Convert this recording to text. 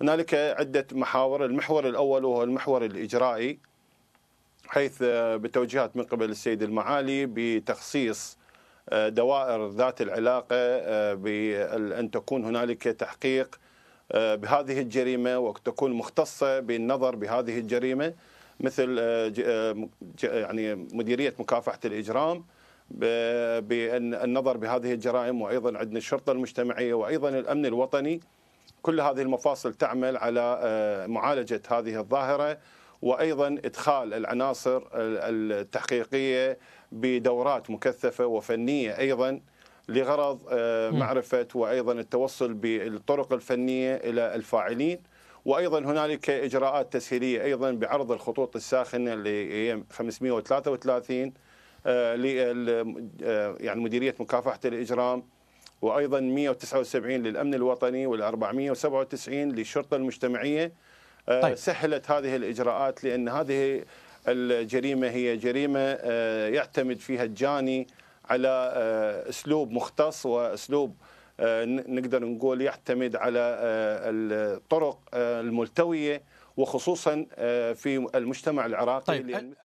هنالك عدة محاور المحور الأول وهو المحور الإجرائي حيث آه، بتوجيهات من قبل السيد المعالي بتخصيص آه، دوائر ذات العلاقة آه، بأن تكون هنالك تحقيق بهذه الجريمة وتكون مختصة بالنظر بهذه الجريمة مثل يعني مديرية مكافحة الإجرام بالنظر بهذه الجرائم وأيضا عندنا الشرطة المجتمعية وأيضا الأمن الوطني كل هذه المفاصل تعمل على آه، معالجه هذه الظاهره وايضا ادخال العناصر التحقيقيه بدورات مكثفه وفنيه ايضا لغرض آه، معرفه وايضا التوصل بالطرق الفنيه الى الفاعلين وايضا هنالك اجراءات تسهيليه ايضا بعرض الخطوط الساخنه اللي هي 533 يعني مديريه مكافحه الاجرام وأيضا 179 للأمن الوطني وال497 للشرطة المجتمعية آه، طيب. سهلت هذه الإجراءات لأن هذه الجريمة هي جريمة آه، يعتمد فيها الجاني على آه، أسلوب مختص وأسلوب نقدر نقول يعتمد على الطرق الملتويه وخصوصا في المجتمع العراقي طيب.